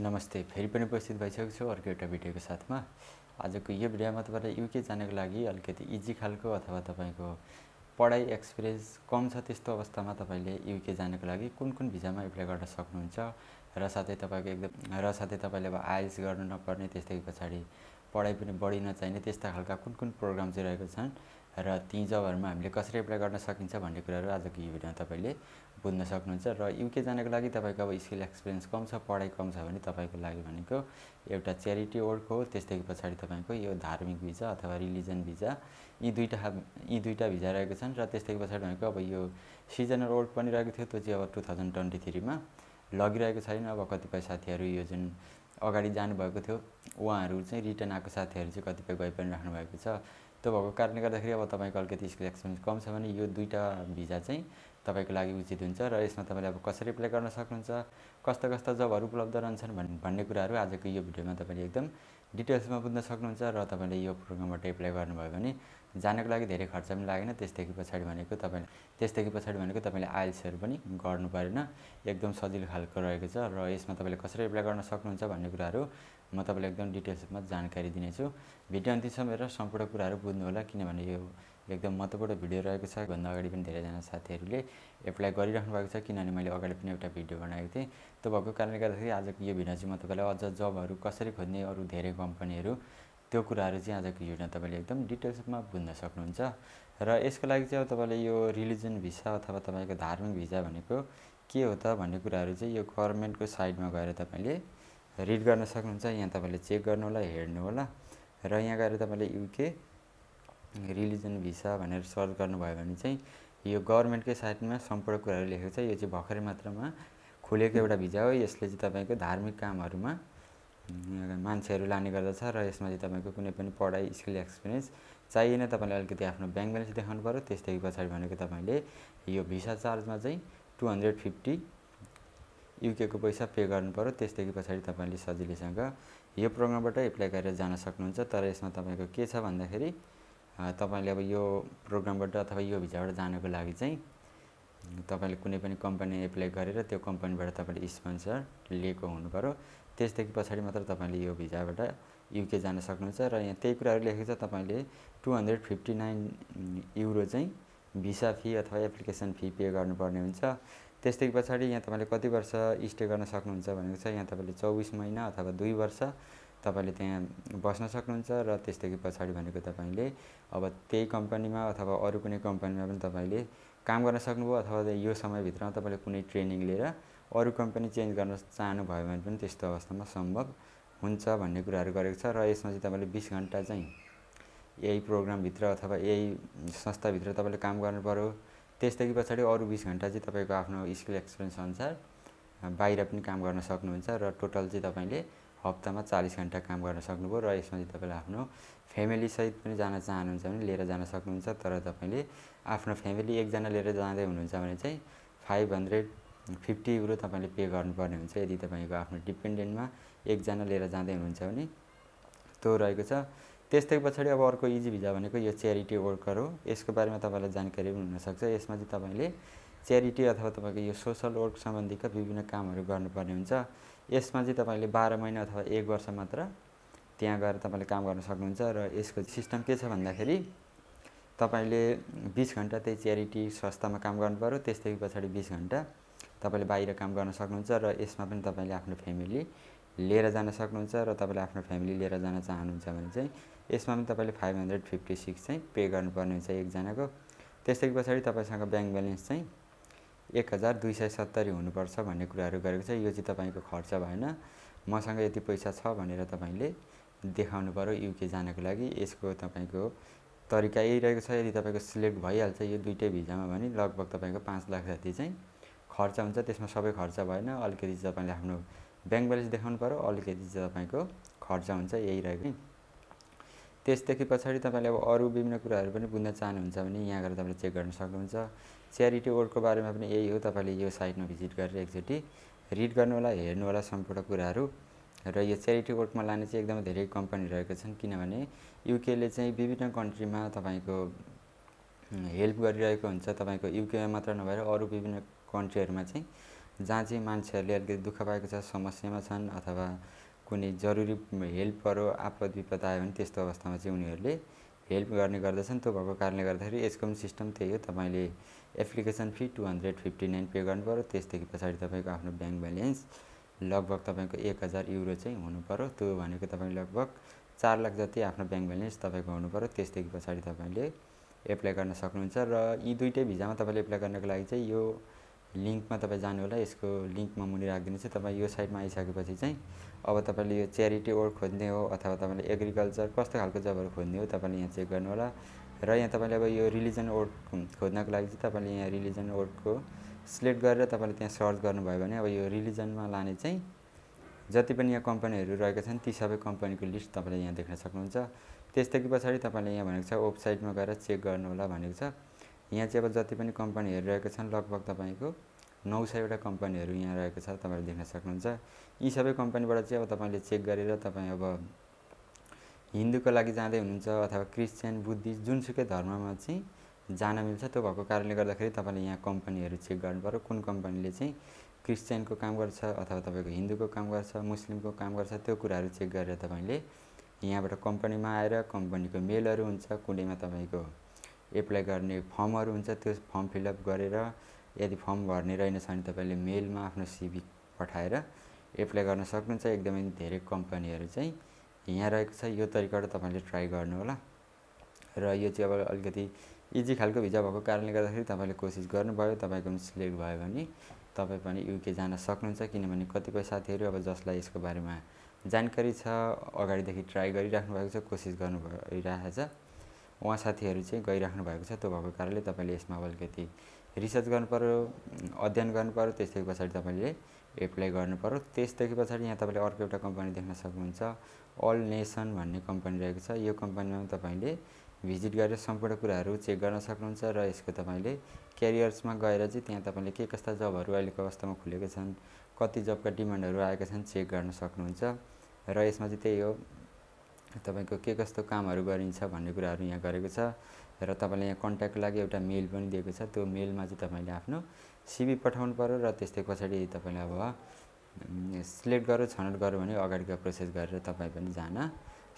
नमस्ते फेरि पनि उपस्थित भइसकेको छु अर्को एउटा भिडियोको साथमा आजको यो भिडियोमा तपाईँलाई युके जानको लागि अलिकति इजी खालको अथवा तपाईँको पढाइ एक्सपिरियन्स कम छ त्यस्तो अवस्थामा तपाईँले युके जानको लागि कुन कुन भिजामा एप्लाई गर्न सक्नुहुन्छ र साथै तपाईँको एकदम र साथै तपाईँले अब आइएस गर्नु नपर्ने त्यस्तै पछाडि पढाइ पनि बढी नचाहिने त्यस्ता खालका कुन कुन प्रोग्राम चाहिँ रहेको छन् र ती जबहरूमा हामीले कसरी एप्लाई गर्न सकिन्छ भन्ने कुराहरू आजको यो भिडियोमा तपाईँले बुझ्न सक्नुहुन्छ र युके जानको लागि तपाईँको अब स्किल एक्सपिरियन्स कम छ पढाइ कम छ भने तपाईँको लागि भनेको एउटा च्यारिटी वर्क हो त्यस्तै पछाडि तपाईँको यो धार्मिक भिजा अथवा रिलिजन भिजा यी दुईवटा यी दुईवटा भिजा रहेको छन् र त्यस्तै पछाडि भनेको अब यो सिजनल वर्क पनि रहेको थियो त्यो चाहिँ अब टु थाउजन्ड ट्वेन्टी थ्रीमा लगिरहेको छैन अब कतिपय साथीहरू यो जुन अगाडि जानुभएको थियो उहाँहरू चाहिँ रिटर्न आएको साथीहरू चाहिँ कतिपय गइ पनि राख्नुभएको छ त्यो भएको कारणले गर्दाखेरि अब तपाईँको अलिकति स्किल एक्सपिरियन्स कम छ भने यो दुईवटा भिजा चाहिँ तपाईँको लागि उचित हुन्छ र यसमा तपाईँले अब कसरी एप्लाई गर्न सक्नुहुन्छ कस्ता कस्ता जबहरू उपलब्ध रहन्छन् भन्ने कुराहरू आजको यो भिडियोमा तपाईँले एकदम डिटेल्समा बुझ्न सक्नुहुन्छ र तपाईँले यो प्रोग्रामबाट एप्लाई गर्नुभयो भने जानको लागि धेरै खर्च पनि लागेन त्यसदेखि पछाडि भनेको तपाईँले त्यसदेखि पछाडि भनेको तपाईँले आइल्सहरू पनि गर्नु परेन एकदम सजिलो खालको रहेको छ र यसमा तपाईँले कसरी एप्लाई गर्न सक्नुहुन्छ भन्ने कुराहरू म तपाईँलाई एकदम डिटेल्समा जानकारी दिनेछु भिडियो अन्तिमसम्म हेरेर सम्पूर्ण कुराहरू बुझ्नुहोला किनभने यो एकदम महत्त्वपूर्ण भिडियो रहेको छ भन्दा अगाडि पनि धेरैजना साथीहरूले एप्लाई गरिराख्नु भएको छ किनभने मैले अगाडि पनि एउटा भिडियो बनाएको थिएँ त्यो भएको कारणले गर्दाखेरि आजको यो भिडियो चाहिँ म तपाईँलाई अझ जबहरू कसरी खोज्ने अरू धेरै कम्पनीहरू त्यो कुराहरू चाहिँ आजको भिडियोमा तपाईँले एकदम डिटेल्समा बुझ्न सक्नुहुन्छ र यसको लागि चाहिँ अब तपाईँले यो रिलिजन भिसा अथवा तपाईँको धार्मिक भिसा भनेको के हो त भन्ने कुराहरू चाहिँ यो गभर्मेन्टको साइडमा गएर तपाईँले रिड गर्न सक्नुहुन्छ यहाँ तपाईँले चेक गर्नु होला हेर्नु होला र यहाँ गएर तपाईँले युके रिलिजन भिसा भनेर सर्च गर्नुभयो भने चाहिँ यो गभर्मेन्टकै साइटमा सम्पूर्ण कुराहरू लेखेको छ यो चाहिँ भर्खरै मात्रामा खुलेको एउटा भिजा हो यसले चाहिँ तपाईँको धार्मिक कामहरूमा मान्छेहरू लाने गर्दछ र यसमा चाहिँ तपाईँको कुनै पनि पढाइ स्किल एक्सपिरियन्स चाहिएन तपाईँले अलिकति आफ्नो ब्याङ्क ब्यालेन्स देखाउनु पऱ्यो त्यसदेखि पछाडि भनेको तपाईँले यो भिसा चार्जमा चाहिँ टु हन्ड्रेड फिफ्टी युकेको पैसा पे गर्नु गर्नुपऱ्यो त्यसदेखि पछाडि तपाईँले सजिलैसँग यो प्रोग्रामबाट एप्लाई गरेर जान सक्नुहुन्छ तर यसमा तपाईँको के छ भन्दाखेरि तपाईँले अब यो प्रोग्रामबाट अथवा यो भिजाबाट जानको लागि चाहिँ तपाईँले कुनै पनि कम्पनी एप्लाई गरेर त्यो कम्पनीबाट तपाईँले स्पोन्सर लिएको पऱ्यो त्यसदेखि पछाडि मात्र तपाईँले यो भिजाबाट युके जान सक्नुहुन्छ र यहाँ त्यही कुराहरू लेखेको छ तपाईँले two hundred fifty nine euro चाहिँ भिसा फी अथवा एप्लिकेसन फी पे गर्नुपर्ने हुन्छ त्यसदेखि पछाडि यहाँ तपाईँले कति वर्ष स्टे गर्न सक्नुहुन्छ भनेको छ यहाँ तपाईँले चौबिस महिना अथवा दुई वर्ष तपाईँले त्यहाँ बस्न सक्नुहुन्छ र त्यसदेखि पछाडि भनेको तपाईँले अब त्यही कम्पनीमा अथवा अरू कुनै कम्पनीमा पनि तपाईँले काम गर्न सक्नुभयो अथवा यो समयभित्रमा तपाईँले कुनै ट्रेनिङ लिएर अरू कम्पनी चेन्ज गर्न चाहनुभयो भने पनि त्यस्तो अवस्थामा सम्भव हुन्छ भन्ने कुराहरू गरेको छ र यसमा चाहिँ तपाईँले बिस घन्टा चाहिँ यही प्रोग्रामभित्र अथवा यही संस्थाभित्र तपाईँले काम गर्नुपऱ्यो त्यसदेखि पछाडि अरू बिस घन्टा चाहिँ तपाईँको आफ्नो स्किल एक्सपिरियन्स अनुसार बाहिर पनि काम गर्न सक्नुहुन्छ र टोटल चाहिँ तपाईँले हप्तामा चालिस घन्टा काम गर्न सक्नुभयो र यसमा चाहिँ तपाईँले आफ्नो फ्यामिलीसहित पनि जान चाहनुहुन्छ भने लिएर जान सक्नुहुन्छ तर तपाईँले आफ्नो फ्यामिली एकजना लिएर जाँदै हुनुहुन्छ भने चाहिँ फाइभ हन्ड्रेड फिफ्टी युरो तपाईँले पे गर्नुपर्ने हुन्छ यदि तपाईँको आफ्नो डिपेन्डेन्टमा एकजना लिएर जाँदै हुनुहुन्छ भने त्यो रहेको छ त्यस्तै पछाडि अब अर्को इजी भिजा भनेको यो च्यारिटी वर्कर हो यसको बारेमा तपाईँलाई जानकारी पनि हुनसक्छ यसमा चाहिँ तपाईँले च्यारिटी अथवा तपाईँको यो सोसल वर्क सम्बन्धीका विभिन्न कामहरू गर्नुपर्ने हुन्छ यसमा चाहिँ तपाईँले बाह्र महिना अथवा एक वर्ष मात्र त्यहाँ गएर तपाईँले काम गर्न सक्नुहुन्छ र यसको सिस्टम के छ भन्दाखेरि तपाईँले बिस घन्टा त्यही च्यारिटी संस्थामा काम गर्नुपऱ्यो त्यसदेखि पछाडि बिस घन्टा तपाईँले बाहिर काम गर्न सक्नुहुन्छ र यसमा पनि तपाईँले आफ्नो फ्यामिली लिएर जान सक्नुहुन्छ र तपाईँले आफ्नो फ्यामिली लिएर जान चाहनुहुन्छ भने चाहिँ यसमा पनि तपाईँले फाइभ हन्ड्रेड फिफ्टी सिक्स चाहिँ पे गर्नुपर्ने हुन्छ एकजनाको त्यसदेखि पछाडि तपाईँसँग ब्याङ्क ब्यालेन्स चाहिँ एक हजार दुई सय सत्तरी हुनुपर्छ भन्ने कुराहरू गरेको छ यो चाहिँ तपाईँको खर्च भएन मसँग यति पैसा छ भनेर तपाईँले देखाउनु पऱ्यो युके जानको लागि यसको तपाईँको तरिका यही रहेको छ यदि तपाईँको सिलेक्ट भइहाल्छ यो दुइटै भिजामा भने लगभग तपाईँको पाँच लाख जति चाहिँ खर्च हुन्छ त्यसमा सबै खर्च भएन अलिकति तपाईँले आफ्नो ब्याङ्क ब्यालेन्स देखाउनु पऱ्यो अलिकति चाहिँ तपाईँको खर्च हुन्छ यही रहेको त्यसदेखि पछाडि तपाईँले अब अरू विभिन्न कुराहरू पनि बुझ्न चाहनुहुन्छ भने यहाँ गएर तपाईँले चेक गर्न सक्नुहुन्छ च्यारिटी वर्कको बारेमा पनि यही हो तपाईँले यो साइटमा भिजिट गरेर एकचोटि रिड गर्नु होला हेर्नु होला सम्पूर्ण कुराहरू र यो च्यारिटी वर्कमा लाने चाहिँ एकदमै धेरै कम्पनी रहेका छन् किनभने युकेले चाहिँ विभिन्न कन्ट्रीमा तपाईँको हेल्प गरिरहेको हुन्छ तपाईँको युकेमा मात्र नभएर अरू विभिन्न कन्ट्रीहरूमा चाहिँ जहाँ चाहिँ मान्छेहरूले अलिकति दुःख पाएको छ समस्यामा छन् अथवा कुनै जरुरी हेल्प पऱ्यो आपद विपद आयो भने त्यस्तो अवस्थामा चाहिँ उनीहरूले हेल्प गर्ने गर्दछन् त्यो भएको कारणले गर्दाखेरि यसको पनि सिस्टम त्यही हो तपाईँले application fee two hundred fifty nine pay गर्नु पऱ्यो त्यसदेखि पछाडि तपाईँको आफ्नो ब्याङ्क ब्यालेन्स लगभग तपाईँको एक हजार युरो चाहिँ हुनुपऱ्यो त्यो भनेको तपाईँ लगभग चार लाख जति आफ्नो ब्याङ्क ब्यालेन्स तपाईँको हुनुपऱ्यो त्यसदेखि पछाडि तपाईँले एप्लाई गर्न सक्नुहुन्छ र यी दुइटै भिजामा तपाईँले एप्लाई गर्नको लागि चाहिँ यो लिङ्कमा तपाईँ जानु होला यसको लिङ्कमा मुनि राखिदिनेछु तपाईँ यो साइडमा आइसकेपछि चाहिँ अब तपाईँले यो च्यारिटी वर्क खोज्ने हो अथवा तपाईँले एग्रिकल्चर कस्तो खालको जबहरू खोज्ने हो तपाईँले यहाँ चेक गर्नु होला र यहाँ तपाईँले अब यो रिलिजन वर्ड खोज्नको लागि चाहिँ तपाईँले यहाँ रिलिजन वर्डको सिलेक्ट गरेर तपाईँले त्यहाँ सर्च गर्नुभयो भने अब यो रिलिजनमा लाने चाहिँ जति पनि यहाँ कम्पनीहरू रहेका छन् ती सबै कम्पनीको लिस्ट तपाईँले यहाँ देख्न सक्नुहुन्छ त्यस्तै कि पछाडि तपाईँले यहाँ भनेको छ वेबसाइटमा गएर चेक गर्नु होला भनेको छ यहाँ चाहिँ अब जति पनि कम्पनीहरू रहेको छन् लगभग तपाईँको नौ सयवटा कम्पनीहरू यहाँ रहेको छ तपाईँले देख्न सक्नुहुन्छ यी सबै कम्पनीबाट चाहिँ अब तपाईँले चेक गरेर तपाईँ अब हिन्दूको लागि जाँदै हुनुहुन्छ अथवा क्रिस्चियन बुद्धिस्ट जुनसुकै धर्ममा चाहिँ जान मिल्छ त्यो भएको कारणले गर्दाखेरि तपाईँले यहाँ कम्पनीहरू चेक गर्नुपऱ्यो कुन कम्पनीले चाहिँ क्रिस्चियनको काम गर्छ अथवा तपाईँको हिन्दूको काम गर्छ मुस्लिमको काम गर्छ त्यो कुराहरू चेक गरेर तपाईँले यहाँबाट कम्पनीमा आएर कम्पनीको मेलहरू हुन्छ कुनैमा तपाईँको एप्लाई गर्ने फर्महरू हुन्छ त्यो फर्म फिलअप गरेर यदि फर्म भर्ने रहेन छ भने तपाईँले मेलमा आफ्नो सिभी पठाएर एप्लाई गर्न सक्नुहुन्छ एकदमै धेरै कम्पनीहरू चाहिँ यहाँ रहेको छ यो तरिकाबाट तपाईँले ट्राई गर्नु होला र यो चाहिँ अब अलिकति इजी खालको भिजा भएको कारणले गर्दाखेरि तपाईँले कोसिस गर्नुभयो तपाईँको पनि सिलेक्ट भयो भने तपाईँ पनि युके जान सक्नुहुन्छ किनभने कतिपय साथीहरू अब जसलाई यसको बारेमा जानकारी छ अगाडिदेखि ट्राई गरिराख्नु भएको छ कोसिस गर्नु भइरहेको छ उहाँ साथीहरू चाहिँ गइराख्नु भएको छ त्यो भएको कारणले तपाईँले यसमा अलिकति रिसर्च गर्नुपऱ्यो अध्ययन गर्नुपऱ्यो त्यसदेखि पछाडि तपाईँले एप्लाई गर्नुपऱ्यो त्यसदेखि पछाडि यहाँ तपाईँले अर्को एउटा कम्पनी देख्न सक्नुहुन्छ अल नेसन भन्ने कम्पनी रहेको छ यो कम्पनीमा तपाईँले भिजिट गरेर सम्पूर्ण कुराहरू चेक गर्न सक्नुहुन्छ र यसको तपाईँले क्यारियर्समा गएर चाहिँ त्यहाँ तपाईँले के कस्ता जबहरू अहिलेको अवस्थामा खुलेको छन् कति जबका डिमान्डहरू आएका छन् चेक गर्न सक्नुहुन्छ र यसमा चाहिँ त्यही हो तपाईँको के कस्तो कामहरू गरिन्छ भन्ने कुराहरू यहाँ गरेको छ र तपाईँले यहाँ कन्ट्याक्टको लागि एउटा मेल पनि दिएको छ त्यो मेलमा चाहिँ तपाईँले आफ्नो सिबी पठाउनु पऱ्यो र त्यस्तै पछाडि तपाईँले अब सिलेक्ट गर्यो छनौट गर्यो भने अगाडिको प्रोसेस गरेर तपाईँ पनि जान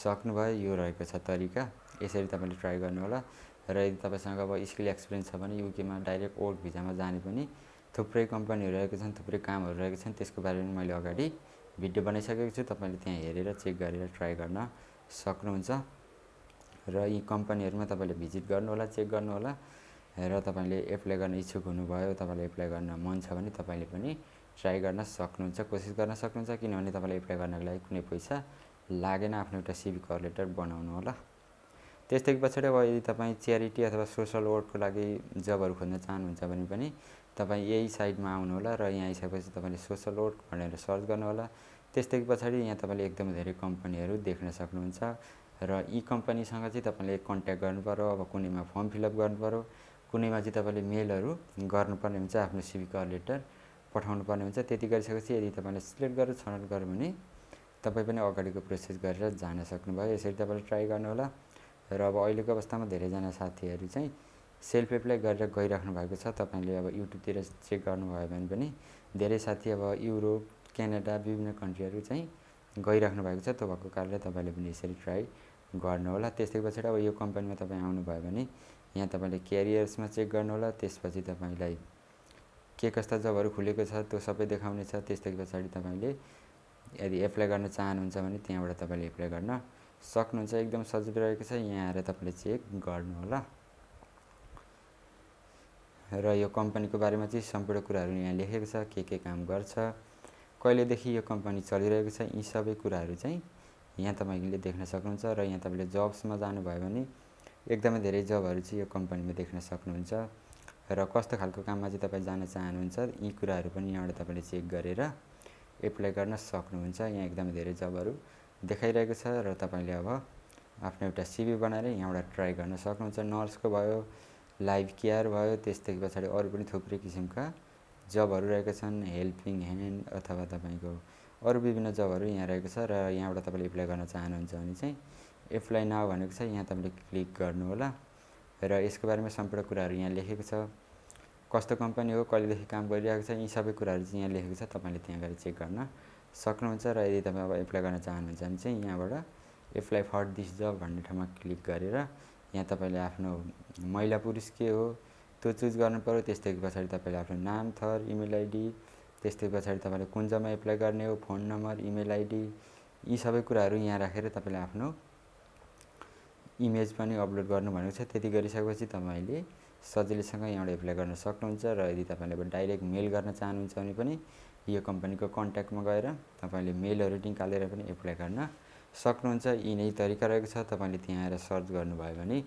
सक्नुभयो यो रहेको छ तरिका यसरी तपाईँले ट्राई गर्नुहोला र यदि तपाईँसँग अब स्किल एक्सपिरियन्स छ भने युकेमा डाइरेक्ट वर्क भिजामा जाने पनि थुप्रै कम्पनीहरू रहेको छन् थुप्रै कामहरू रहेको छन् त्यसको बारेमा मैले अगाडि भिडियो बनाइसकेको छु तपाईँले त्यहाँ हेरेर चेक गरेर ट्राई गर्न सक्नुहुन्छ र यी कम्पनीहरूमा तपाईँले भिजिट गर्नुहोला चेक गर्नुहोला र तपाईँले एप्लाई गर्न इच्छुक हुनुभयो तपाईँलाई एप्लाई गर्न मन छ भने तपाईँले पनि ट्राई गर्न सक्नुहुन्छ कोसिस गर्न सक्नुहुन्छ किनभने तपाईँलाई एप्लाई गर्नको लागि कुनै पैसा लागेन आफ्नो एउटा सिभी कर लेटर बनाउनु होला त्यस्तै पछाडि अब यदि तपाईँ च्यारिटी अथवा सोसल वर्कको लागि जबहरू खोज्न चाहनुहुन्छ भने पनि तपाईँ यही साइडमा आउनुहोला र यहाँ आइसकेपछि तपाईँले सोसल वर्क भनेर सर्च गर्नुहोला त्यस्तै पछाडि यहाँ तपाईँले एकदम धेरै कम्पनीहरू देख्न सक्नुहुन्छ र यी कम्पनीसँग चाहिँ तपाईँले कन्ट्याक्ट गर्नुपऱ्यो अब कुनैमा फर्म फिलअप गर्नुपऱ्यो कुनैमा चाहिँ तपाईँले मेलहरू गर्नुपर्ने हुन्छ आफ्नो सिभी कल लेटर पठाउनु पर्ने हुन्छ त्यति गरिसकेपछि यदि तपाईँले सिलेक्ट गरेर छनौट गर्यो भने तपाईँ पनि अगाडिको प्रोसेस गरेर जान सक्नुभयो यसरी तपाईँले ट्राई गर्नुहोला र अब अहिलेको अवस्थामा धेरैजना साथीहरू चाहिँ सेल्फ एप्लाई गरेर गइराख्नु भएको छ तपाईँले अब युट्युबतिर चेक गर्नुभयो भने पनि धेरै साथी अब युरोप क्यानाडा विभिन्न कन्ट्रीहरू चाहिँ गइराख्नु भएको छ त्यो भएको कारणले तपाईँले पनि यसरी ट्राई गर्नुहोला त्यसै पछाडि अब यो कम्पनीमा तपाईँ आउनुभयो भने यहाँ तपाईँले क्यारियर्समा चेक गर्नुहोला त्यसपछि तपाईँलाई के कस्ता जबहरू खुलेको छ त्यो सबै देखाउने छ पछाडि तपाईँले यदि एप्लाई गर्न चाहनुहुन्छ भने त्यहाँबाट तपाईँले एप्लाई गर्न सक्नुहुन्छ एकदम सजिलो रहेको छ यहाँ आएर तपाईँले चेक गर्नुहोला र यो कम्पनीको बारेमा चाहिँ सम्पूर्ण कुराहरू यहाँ लेखेको छ के के काम गर्छ कहिलेदेखि यो कम्पनी चलिरहेको छ यी सबै कुराहरू चाहिँ यहाँ तपाईँले देख्न सक्नुहुन्छ र यहाँ तपाईँले जब्समा जानुभयो भने एकदमै धेरै जबहरू चाहिँ यो कम्पनीमा देख्न सक्नुहुन्छ र कस्तो खालको काममा चाहिँ तपाईँ जान चाहनुहुन्छ यी कुराहरू पनि यहाँबाट तपाईँले चेक गरेर एप्लाई गर्न सक्नुहुन्छ यहाँ एकदमै धेरै जबहरू देखाइरहेको छ र तपाईँले अब आफ्नो एउटा सिबी बनाएर यहाँबाट ट्राई गर्न सक्नुहुन्छ नर्सको भयो लाइफ केयर भयो त्यसदेखि पछाडि अरू पनि थुप्रै किसिमका जबहरू रहेका छन् हेल्पिङ ह्यान्ड अथवा तपाईँको अरू विभिन्न जबहरू यहाँ रहेको छ र यहाँबाट तपाईँले एप्लाई गर्न चाहनुहुन्छ भने चाहिँ एप्लाई नाउ भनेको छ यहाँ तपाईँले क्लिक गर्नु होला र यसको बारेमा सम्पूर्ण कुराहरू यहाँ लेखेको छ कस्तो कम्पनी हो कहिलेदेखि काम गरिरहेको छ यी सबै कुराहरू चाहिँ यहाँ लेखेको छ तपाईँले त्यहाँ गएर चेक गर्न सक्नुहुन्छ र यदि तपाईँ अब एप्लाई गर्न चाहनुहुन्छ भने चाहिँ यहाँबाट एप्लाई फर दिस जब भन्ने ठाउँमा क्लिक गरेर यहाँ तपाईँले आफ्नो महिला पुरुष के हो त्यो चुज पऱ्यो त्यस्तै पछाडि तपाईँले आफ्नो नाम थर इमेल आइडी त्यस्तै पछाडि तपाईँले कुन जम्मा एप्लाई गर्ने हो फोन नम्बर इमेल आइडी यी सबै कुराहरू यहाँ राखेर तपाईँले आफ्नो इमेज पनि अपलोड गर्नु भनेको छ त्यति गरिसकेपछि तपाईँले सजिलैसँग यहाँबाट एप्लाई गर्न सक्नुहुन्छ र यदि तपाईँले अब डाइरेक्ट मेल गर्न चाहनुहुन्छ भने पनि यो कम्पनीको कन्ट्याक्टमा गएर तपाईँले मेलहरू निकालेर पनि एप्लाई गर्न सक्नुहुन्छ यिनै तरिका रहेको छ तपाईँले त्यहाँ आएर सर्च गर्नुभयो भने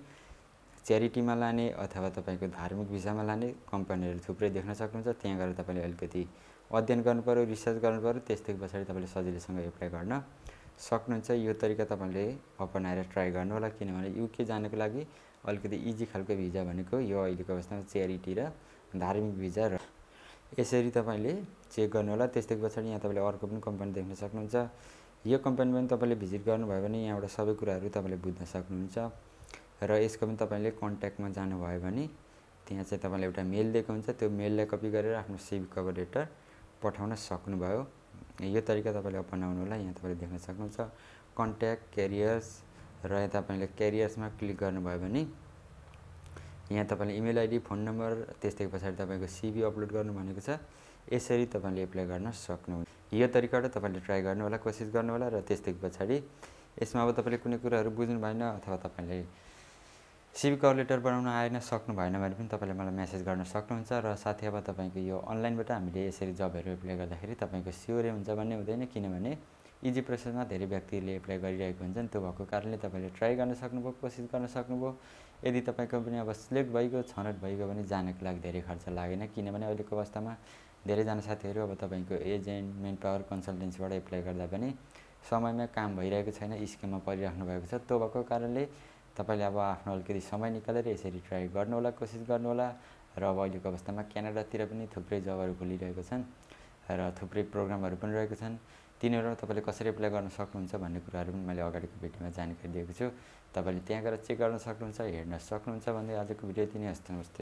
च्यारिटीमा लाने अथवा तपाईँको धार्मिक भिसामा लाने कम्पनीहरू थुप्रै देख्न सक्नुहुन्छ त्यहाँ गएर तपाईँले अलिकति अध्ययन गर्नुपऱ्यो रिसर्च गर्नुपऱ्यो त्यसदेखि पछाडि तपाईँले सजिलैसँग एप्लाई गर्न सक्नुहुन्छ यो तरिका तपाईँले अपनाएर ट्राई गर्नुहोला किनभने युके जानको लागि अलिकति इजी खालको भिजा भनेको यो अहिलेको अवस्थामा च्यारिटी र धार्मिक भिजा र यसरी तपाईँले चेक गर्नुहोला त्यसदेखि पछाडि यहाँ तपाईँले अर्को पनि कम्पनी देख्न सक्नुहुन्छ यो कम्पनीमा पनि तपाईँले भिजिट गर्नुभयो भने यहाँबाट सबै कुराहरू तपाईँले बुझ्न सक्नुहुन्छ र यसको पनि तपाईँले कन्ट्याक्टमा जानुभयो भने त्यहाँ चाहिँ तपाईँलाई एउटा मेल दिएको हुन्छ त्यो मेललाई कपी गरेर आफ्नो सिभ कभर लेटर पठाउन सक्नुभयो यो तरिका तपाईँले अपनाउनु होला यहाँ तपाईँले देख्न सक्नुहुन्छ कन्ट्याक्ट क्यारियर्स र यहाँ तपाईँले क्यारियर्समा क्लिक गर्नुभयो भने यहाँ तपाईँले इमेल आइडी फोन नम्बर त्यस्तै पछाडि तपाईँको सिभी अपलोड गर्नु भनेको छ यसरी तपाईँले एप्लाई गर्न सक्नुहुन्छ यो तरिकाबाट तपाईँले ट्राई होला कोसिस गर्नु होला र त्यस्तै पछाडि यसमा अब तपाईँले कुनै कुराहरू बुझ्नु भएन अथवा तपाईँले सिभी कभर लेटर बनाउन आएन सक्नु भएन भने पनि तपाईँले मलाई म्यासेज गर्न सक्नुहुन्छ र साथै अब तपाईँको यो अनलाइनबाट हामीले यसरी जबहरू एप्लाई गर्दाखेरि तपाईँको स्योरै हुन्छ भन्ने हुँदैन किनभने इजी प्रोसेसमा धेरै व्यक्तिले एप्लाई गरिरहेको हुन्छ नि त्यो भएको कारणले तपाईँले ट्राई गर्न सक्नुभयो कोसिस गर्न सक्नुभयो यदि तपाईँको पनि अब सिलेक्ट भइगयो छनौट भइगयो भने जानको लागि धेरै खर्च लागेन किनभने अहिलेको अवस्थामा धेरैजना साथीहरू अब तपाईँको एजेन्ट मेन पावर कन्सल्टेन्सीबाट एप्लाई गर्दा पनि समयमै काम भइरहेको छैन स्किममा परिराख्नु भएको छ त्यो भएको कारणले तपाईँले अब आफ्नो अलिकति समय निकालेर यसरी ट्राई गर्नुहोला कोसिस गर्नुहोला र अब अहिलेको अवस्थामा क्यानाडातिर पनि थुप्रै जबहरू खोलिरहेको छन् र थुप्रै प्रोग्रामहरू पनि रहेको छन् तिनीहरूमा तपाईँले कसरी एप्लाई गर्न सक्नुहुन्छ भन्ने कुराहरू पनि मैले अगाडिको भिडियोमा जानकारी दिएको छु तपाईँले त्यहाँ गएर चेक गर्न सक्नुहुन्छ हेर्न सक्नुहुन्छ भन्दै आजको भिडियो दिने हस्त नमस्ते